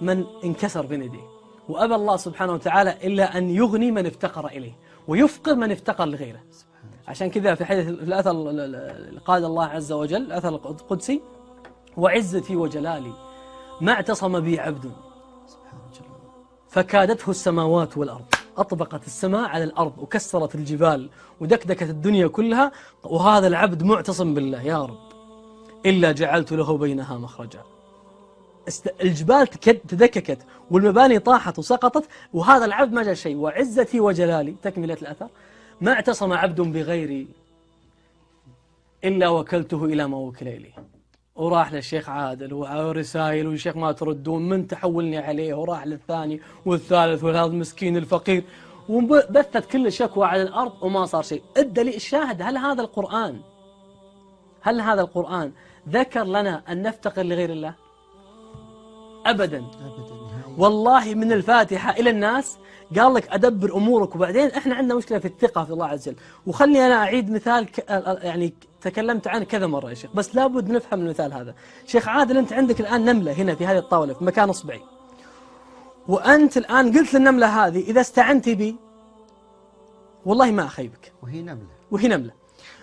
من انكسر بين يديه وأبى الله سبحانه وتعالى إلا أن يغني من افتقر إليه ويفقر من افتقر لغيره عشان كذا في حديث في الأثر قال الله عز وجل الأثر القدسي وعزتي وجلالي ما اعتصم بي عبد فكادته السماوات والأرض أطبقت السماء على الأرض وكسرت الجبال ودكدكت الدنيا كلها وهذا العبد معتصم بالله يا رب إلا جعلت له بينها مخرجا الجبال تدككت والمباني طاحت وسقطت وهذا العبد ما جاء شيء وعزتي وجلالي تكملة الأثر ما اعتصم عبد بغيري إلا وكلته إلى ما وكل إليه وراح للشيخ عادل ورسائل والشيخ ما تردون من تحولني عليه وراح للثاني والثالث والهذا المسكين الفقير وبثت كل الشكوى على الأرض وما صار شيء الدليل الشاهد هل هذا القرآن هل هذا القرآن ذكر لنا أن نفتقر لغير الله أبدا والله من الفاتحة إلى الناس قال لك أدبر أمورك وبعدين إحنا عندنا مشكلة في الثقة في الله عز وجل وخلني أنا أعيد مثال ك... يعني تكلمت عنه كذا مرة يا شيخ بس لابد نفهم المثال هذا شيخ عادل أنت عندك الآن نملة هنا في هذه الطاولة في مكان إصبعي وأنت الآن قلت للنملة هذه إذا استعنت بي والله ما أخيبك وهي نملة وهي نملة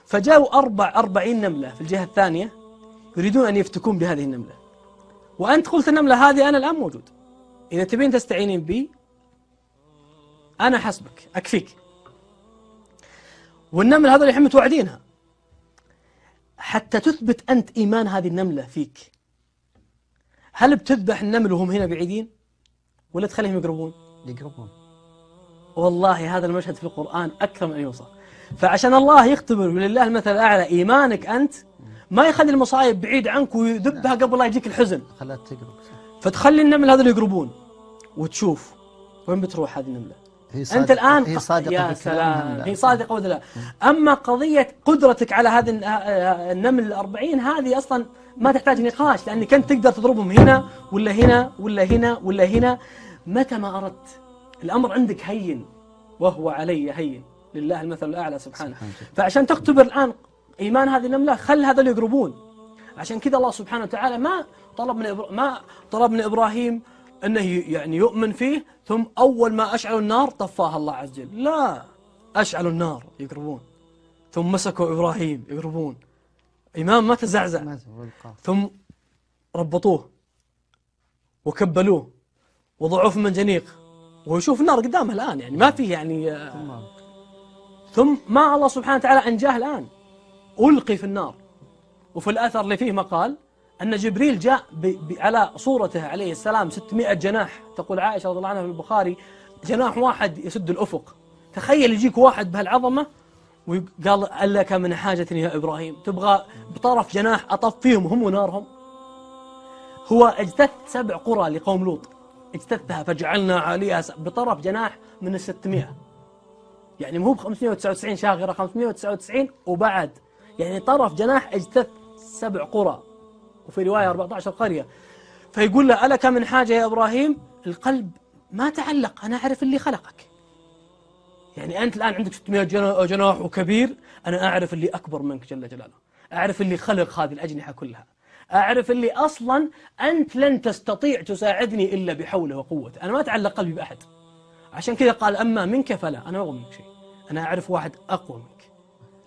فجاءوا أربع أربعين نملة في الجهة الثانية يريدون أن يفتكون بهذه النملة وأنت قلت النملة هذه أنا الآن موجود إذا تبين تستعينين بي أنا حسبك أكفيك والنملة هذول الحين متوعدينها حتى تثبت أنت إيمان هذه النملة فيك هل بتذبح النمل وهم هنا بعيدين ولا تخليهم يقربون يقربون والله هذا المشهد في القرآن أكثر من أن يوصف فعشان الله يختبر ولله المثل الأعلى إيمانك أنت ما يخلي المصايب بعيد عنك ويذبها نعم. قبل لا يجيك الحزن خلاها تقرب فتخلي النمل هذول يقربون وتشوف وين بتروح هذه النمله هي صادقة انت الان هي صادقه يا سلام هي صادقه ولا لا نعم. اما قضيه قدرتك على هذا النمل الأربعين هذه اصلا ما تحتاج نقاش لانك انت تقدر تضربهم هنا ولا هنا ولا هنا ولا هنا متى ما اردت الامر عندك هين وهو علي هين لله المثل الاعلى سبحانه فعشان تختبر الان إيمان هذه النملة خل اللي يقربون عشان كذا الله سبحانه وتعالى ما طلب من إبرا... ما طلب من إبراهيم أنه يعني يؤمن فيه ثم أول ما أشعلوا النار طفاها الله عز وجل لا أشعلوا النار يقربون ثم مسكوا إبراهيم يقربون إمام ما تزعزع ثم ربطوه وكبلوه وضعوه في منجنيق ويشوف النار قدامه الآن يعني ما فيه يعني آه. ثم ما الله سبحانه وتعالى أنجاه الآن ألقي في النار وفي الأثر اللي فيه مقال أن جبريل جاء على صورته عليه السلام 600 جناح تقول عائشة رضي الله عنها في البخاري جناح واحد يسد الأفق تخيل يجيك واحد بهالعظمة وقال ألك من حاجة يا إبراهيم تبغى بطرف جناح أطفيهم هم ونارهم هو اجتث سبع قرى لقوم لوط اجتثها فجعلنا عليها بطرف جناح من الستمائة يعني مو ب 599 شاغرة 599 وبعد يعني طرف جناح اجتث سبع قرى وفي رواية 14 نعم. قرية فيقول له ألك من حاجة يا إبراهيم القلب ما تعلق أنا أعرف اللي خلقك يعني أنت الآن عندك 600 جناح وكبير أنا أعرف اللي أكبر منك جل جلاله أعرف اللي خلق هذه الأجنحة كلها أعرف اللي أصلا أنت لن تستطيع تساعدني إلا بحوله وقوته أنا ما تعلق قلبي بأحد عشان كذا قال أما منك فلا أنا أقوى منك شيء أنا أعرف واحد أقوى منك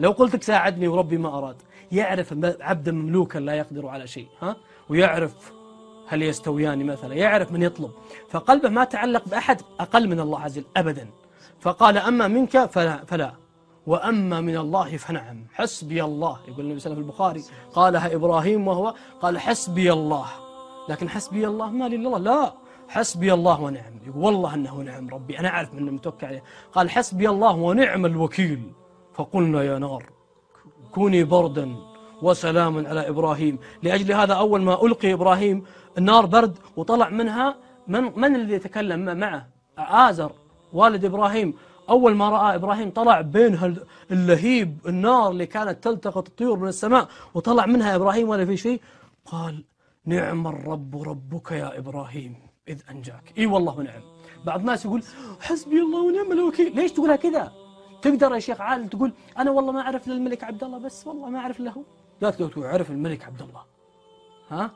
لو قلتك ساعدني وربي ما أراد يعرف عبدا مملوكا لا يقدر على شيء ها ويعرف هل يستويان مثلا يعرف من يطلب فقلبه ما تعلق بأحد أقل من الله عز وجل أبدا فقال أما منك فلا, فلا وأما من الله فنعم حسبي الله يقول النبي صلى الله عليه وسلم في البخاري قالها إبراهيم وهو قال حسبي الله لكن حسبي الله ما لي الله لا حسبي الله ونعم يقول والله أنه نعم ربي أنا أعرف من متوكل عليه قال حسبي الله ونعم الوكيل فقلنا يا نار كوني بردا وسلاما على إبراهيم لأجل هذا أول ما ألقي إبراهيم النار برد وطلع منها من, من الذي يتكلم معه آزر والد إبراهيم أول ما رأى إبراهيم طلع بين اللهيب النار اللي كانت تلتقط الطيور من السماء وطلع منها إبراهيم ولا في شيء قال نعم الرب ربك يا إبراهيم إذ أنجاك إي والله نعم بعض الناس يقول حسبي الله ونعم الوكيل ليش تقولها كذا تقدر يا شيخ عادل تقول أنا والله ما أعرف للملك عبد الله بس والله ما أعرف له لا تقول أعرف الملك عبد الله ها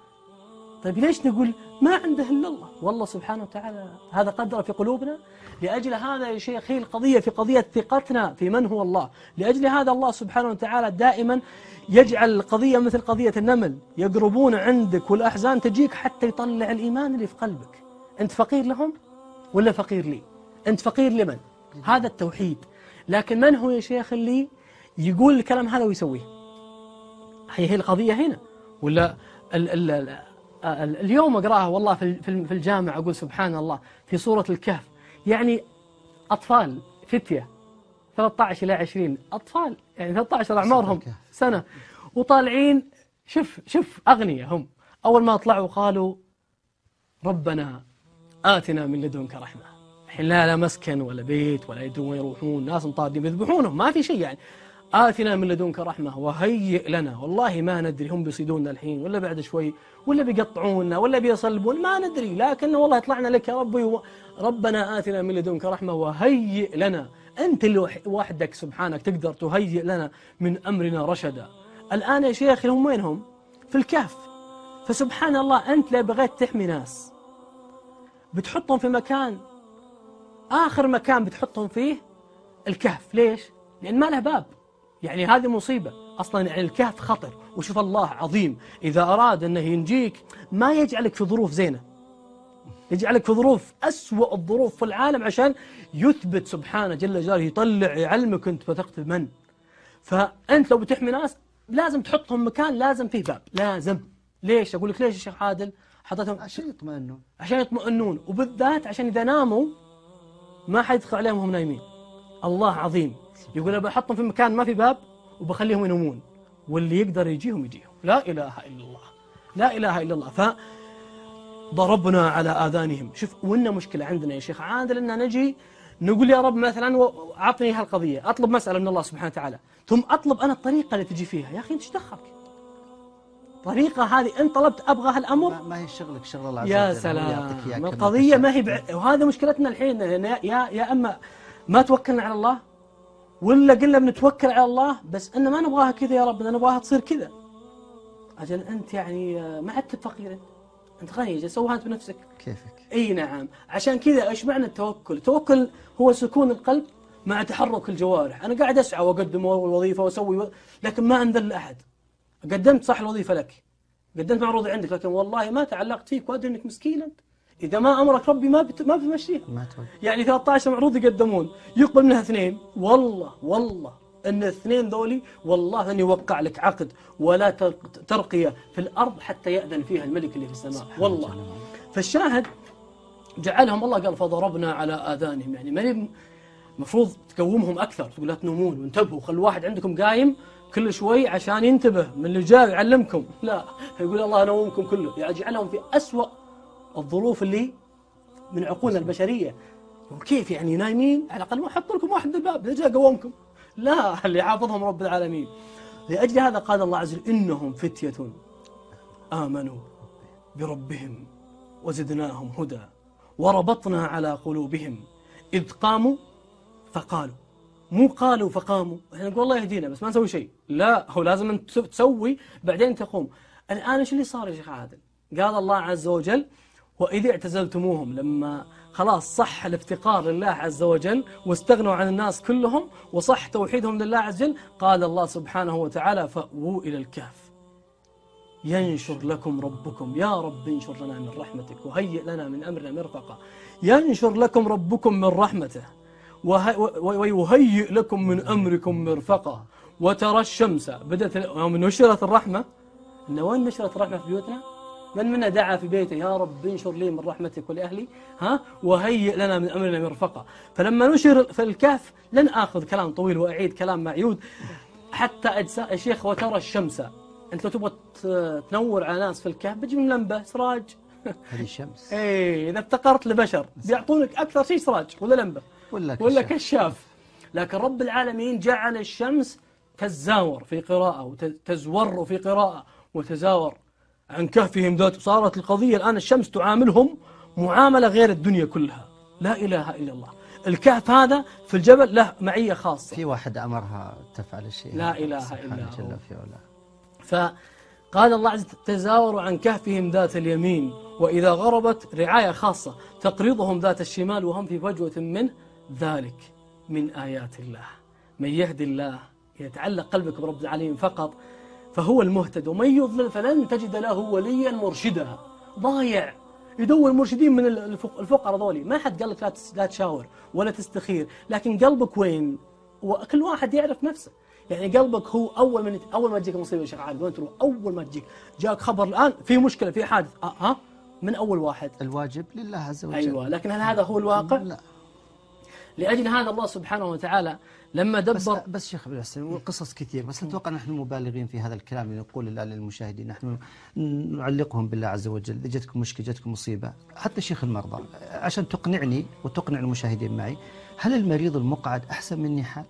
طيب ليش نقول ما عنده إلا الله والله سبحانه وتعالى هذا قدر في قلوبنا لأجل هذا يا شيخ هي القضية في قضية ثقتنا في من هو الله لأجل هذا الله سبحانه وتعالى دائما يجعل القضية مثل قضية النمل يقربون عندك والأحزان تجيك حتى يطلع الإيمان اللي في قلبك أنت فقير لهم ولا فقير لي أنت فقير لمن هذا التوحيد لكن من هو يا شيخ اللي يقول الكلام هذا ويسويه هي هي القضية هنا ولا الـ الـ الـ الـ اليوم أقرأها والله في, في الجامع أقول سبحان الله في سورة الكهف يعني أطفال فتية 13 إلى 20 أطفال يعني 13 أعمارهم سنة وطالعين شوف شوف أغنياء هم أول ما طلعوا قالوا ربنا آتنا من لدنك رحمة الحين لا لا مسكن ولا بيت ولا يدرون وين يروحون ناس مطاردين بيذبحونهم ما في شيء يعني آتنا من لدنك رحمة وهيئ لنا والله ما ندري هم بيصيدوننا الحين ولا بعد شوي ولا بيقطعونا ولا بيصلبون ما ندري لكن والله طلعنا لك يا ربي ربنا آتنا من لدنك رحمة وهيئ لنا أنت اللي وحدك سبحانك تقدر تهيئ لنا من أمرنا رشدا الآن يا شيخ هم وينهم في الكهف فسبحان الله أنت لا بغيت تحمي ناس بتحطهم في مكان آخر مكان بتحطهم فيه الكهف ليش؟ لأن ما له باب يعني هذه مصيبة أصلا يعني الكهف خطر وشوف الله عظيم إذا أراد أنه ينجيك ما يجعلك في ظروف زينة يجعلك في ظروف أسوأ الظروف في العالم عشان يثبت سبحانه جل جلاله يطلع يعلمك أنت وثقت بمن فأنت لو بتحمي ناس لازم تحطهم مكان لازم فيه باب لازم ليش أقول لك ليش يا شيخ عادل حطيتهم عشان يطمئنون عشان يطمئنون وبالذات عشان إذا ناموا ما حيدخل عليهم وهم نايمين الله عظيم يقول بحطهم في مكان ما في باب وبخليهم ينومون واللي يقدر يجيهم يجيهم لا إله إلا الله لا إله إلا الله ف ضربنا على آذانهم شوف وإن مشكلة عندنا يا شيخ عادل لنا نجي نقول يا رب مثلا أعطني هالقضية أطلب مسألة من الله سبحانه وتعالى ثم أطلب أنا الطريقة اللي تجي فيها يا أخي أنت ايش دخلك الطريقه هذه ان طلبت ابغى هالامر ما هي شغلك شغل الله يا سلام القضيه ما هي بع... وهذا مشكلتنا الحين يا يا اما ما توكلنا على الله ولا قلنا بنتوكل على الله بس ان ما نبغاها كذا يا رب نبغاها تصير كذا اجل انت يعني آه، ما عدت فقير انت انت غني اجل سوها انت بنفسك كيفك اي نعم عشان كذا ايش معنى التوكل؟ التوكل هو سكون القلب مع تحرك الجوارح انا قاعد اسعى واقدم الوظيفه واسوي و... لكن ما انذل لاحد قدمت صح الوظيفة لك قدمت معروضي عندك لكن والله ما تعلقت فيك وأدري أنك مسكين أنت إذا ما أمرك ربي ما بت... ما بتمشيها يعني 13 معروض يقدمون يقبل منها اثنين والله والله أن الاثنين ذولي والله اني وقع لك عقد ولا ترقية في الأرض حتى يأذن فيها الملك اللي في السماء والله فالشاهد جعلهم الله قال فضربنا على آذانهم يعني ما مفروض تقومهم أكثر تقول لا تنومون وانتبهوا خلوا واحد عندكم قايم كل شوي عشان ينتبه من اللي جاي يعلمكم لا يقول الله نومكم كله يجعلهم يعني في أسوأ الظروف اللي من عقولنا البشرية وكيف يعني نايمين على الأقل ما حط لكم واحد بالباب إذا جاء قومكم لا اللي حافظهم رب العالمين لأجل هذا قال الله عز وجل إنهم فتية آمنوا بربهم وزدناهم هدى وربطنا على قلوبهم إذ قاموا فقالوا مو قالوا فقاموا احنا نقول الله يهدينا بس ما نسوي شيء لا هو لازم انت تسوي بعدين تقوم الآن ايش اللي صار يا شيخ عادل قال الله عز وجل وإذ اعتزلتموهم لما خلاص صح الافتقار لله عز وجل واستغنوا عن الناس كلهم وصح توحيدهم لله عز وجل قال الله سبحانه وتعالى فأووا إلى الكهف ينشر لكم ربكم يا رب انشر لنا من رحمتك وهيئ لنا من أمرنا مرفقا ينشر لكم ربكم من رحمته ويهيئ لكم من أمركم مرفقة وترى الشمس بدأت يوم نشرت الرحمة إن وين نشرت الرحمة في بيوتنا من منا دعا في بيته يا رب انشر لي من رحمتك ولأهلي ها وهيئ لنا من أمرنا مرفقة فلما نشر في الكهف لن آخذ كلام طويل وأعيد كلام معيود حتى يا الشيخ وترى الشمس أنت لو تبغى تنور على ناس في الكهف بتجيب لمبة سراج هذه الشمس اي إذا افتقرت لبشر بيعطونك أكثر شيء سراج ولا لمبة ولا كشاف, ولا كشاف. لكن رب العالمين جعل الشمس تزاور في قراءة وتزور في قراءة وتزاور عن كهفهم ذات صارت القضية الآن الشمس تعاملهم معاملة غير الدنيا كلها لا إله إلا الله الكهف هذا في الجبل له معية خاصة في واحد أمرها تفعل الشيء لا إله إلا الله فقال الله عز وجل تزاوروا عن كهفهم ذات اليمين وإذا غربت رعاية خاصة تقرضهم ذات الشمال وهم في فجوة منه ذلك من آيات الله من يهدي الله يتعلق قلبك برب العالمين فقط فهو المهتد ومن يضلل فلن تجد له وليا مرشدا ضايع يدور مرشدين من الفقراء ذولي ما حد قال لك لا تشاور ولا تستخير لكن قلبك وين وكل واحد يعرف نفسه يعني قلبك هو اول من اول ما تجيك مصيبه شيخ عادل وين تروح اول ما تجيك جاك خبر الان في مشكله في حادث ها آه، آه. من اول واحد الواجب لله عز وجل ايوه لكن هل هذا هو الواقع لا لأجل هذا الله سبحانه وتعالى لما دبر بس, بس شيخ عبد الحسين والقصص كثير بس أتوقع نحن مبالغين في هذا الكلام اللي نقول الآن للمشاهدين نحن نعلقهم بالله عز وجل جتكم مشكلة جتكم مصيبة حتى شيخ المرضى عشان تقنعني وتقنع المشاهدين معي هل المريض المقعد أحسن مني حال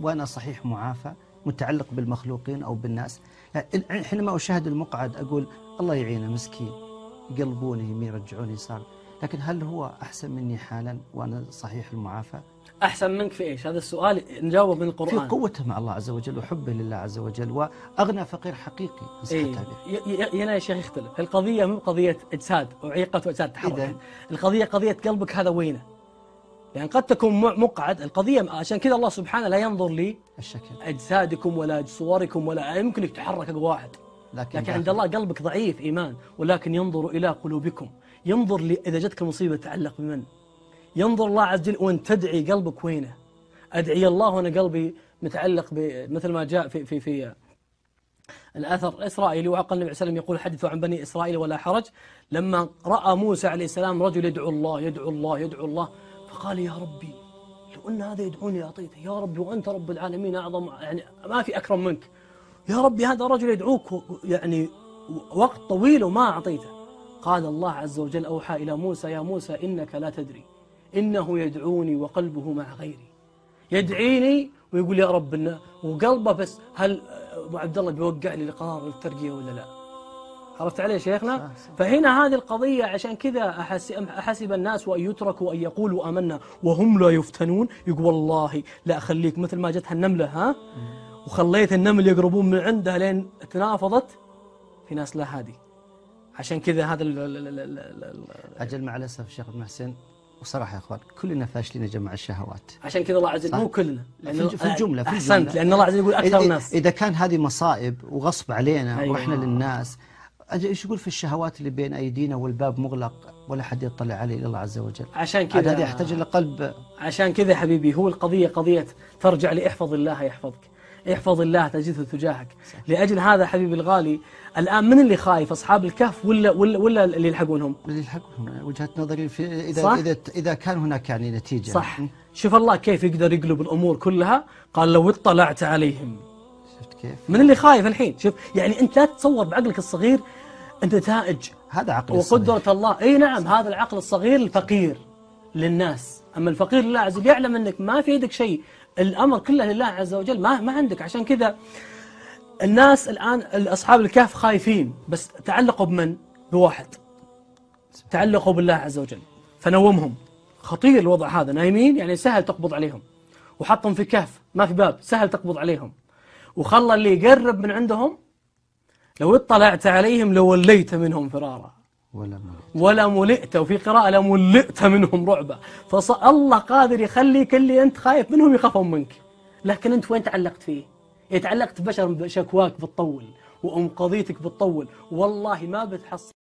وأنا صحيح معافى متعلق بالمخلوقين أو بالناس يعني حينما أشاهد المقعد أقول الله يعينه مسكين يقلبونه يمين يرجعونه يسار لكن هل هو أحسن مني حالا وأنا صحيح المعافى أحسن منك في إيش هذا السؤال نجاوبه من القرآن في قوته مع الله عز وجل وحبه لله عز وجل وأغنى فقير حقيقي إيه. هنا يا شيخ يختلف القضية مو قضية أجساد وعيقة وأجساد تحرك القضية قضية قلبك هذا وينه يعني قد تكون مقعد القضية عشان كذا الله سبحانه لا ينظر لي الشكل أجسادكم ولا صوركم ولا يمكنك تحرك واحد لكن, لكن عند الله قلبك ضعيف إيمان ولكن ينظر إلى قلوبكم ينظر لي إذا جتك مصيبة تعلق بمن ينظر الله عز وجل وأن تدعي قلبك وينه أدعي الله وأنا قلبي متعلق مثل ما جاء في في في الأثر إسرائيلي وعقل النبي عليه السلام يقول حدثوا عن بني إسرائيل ولا حرج لما رأى موسى عليه السلام رجل يدعو الله يدعو الله يدعو الله فقال يا ربي لو أن هذا يدعوني أعطيته يا ربي وأنت رب العالمين أعظم يعني ما في أكرم منك يا ربي هذا رجل يدعوك يعني وقت طويل وما أعطيته قال الله عز وجل أوحى إلى موسى يا موسى إنك لا تدري إنه يدعوني وقلبه مع غيري يدعيني ويقول يا رب إنه وقلبه بس هل أبو عبد الله بيوقع لي القرار الترقية ولا لا عرفت علي شيخنا فهنا هذه القضية عشان كذا أحسب الناس وأن يتركوا أن يقولوا آمنا وهم لا يفتنون يقول والله لا أخليك مثل ما جتها النملة ها وخليت النمل يقربون من عندها لين تنافضت في ناس لا هادي عشان كذا هذا الـ الـ الـ اجل مع الاسف ابن محسن وصراحة يا اخوان كلنا فاشلين جمع الشهوات عشان كذا الله عز وجل مو كلنا في الجملة في احسنت الجملة لان الله عز وجل يقول اكثر الناس اذا كان هذه مصائب وغصب علينا أيوة. ورحنا للناس ايش يقول في الشهوات اللي بين ايدينا والباب مغلق ولا حد يطلع عليه الا الله عز وجل عشان كذا هذا يحتاج الى قلب عشان كذا حبيبي هو القضية قضية ترجع لاحفظ الله يحفظك احفظ الله تجده تجاهك لأجل هذا حبيبي الغالي الآن من اللي خايف أصحاب الكهف ولا ولا, ولا اللي يلحقونهم اللي يلحقونهم وجهة نظري في إذا, صح؟ إذا, إذا كان هناك يعني نتيجة صح شوف الله كيف يقدر يقلب الأمور كلها قال لو اطلعت عليهم شفت كيف من اللي خايف الحين شوف يعني أنت لا تتصور بعقلك الصغير النتائج هذا عقل وقدرة الله اي نعم صح. هذا العقل الصغير الفقير للناس أما الفقير لله عز وجل يعلم أنك ما في يدك شيء الأمر كله لله عز وجل ما, ما عندك عشان كذا الناس الآن أصحاب الكهف خايفين بس تعلقوا بمن؟ بواحد تعلقوا بالله عز وجل فنومهم خطير الوضع هذا نايمين يعني سهل تقبض عليهم وحطهم في كهف ما في باب سهل تقبض عليهم وخلى اللي يقرب من عندهم لو اطلعت عليهم لوليت منهم فرارا ولا ملئت وفي قراءة لملئت منهم رعبا فالله قادر يخليك اللي أنت خايف منهم يخافون منك لكن أنت وين تعلقت فيه يتعلقت إيه، تعلقت بشر بشكواك بتطول وأم قضيتك بتطول والله ما بتحصل